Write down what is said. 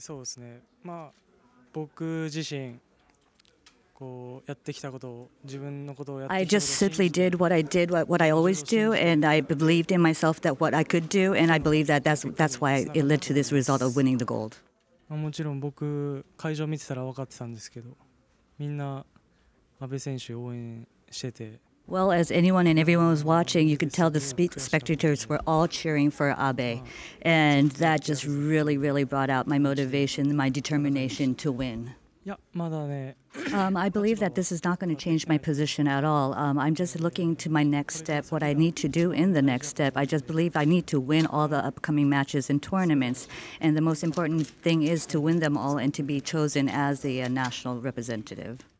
そうですね、まあ、僕自身こうやってきたことを自分のことをやってきたことを I just simply did what I did, what, what I always do, and I believed in myself that what I could do, and I believe that that's, that's why it led to this result of winning the gold. もちろん僕、会場見てたら分かってたんですけど、みんな安倍選手応援してて。Well, as anyone and everyone was watching, you could tell the spe- spectators were all cheering for Abe. And that just really, really brought out my motivation, my determination to win. Um, I believe that this is not going to change my position at all. Um, I'm just looking to my next step, what I need to do in the next step. I just believe I need to win all the upcoming matches and tournaments. And the most important thing is to win them all and to be chosen as the uh, national representative.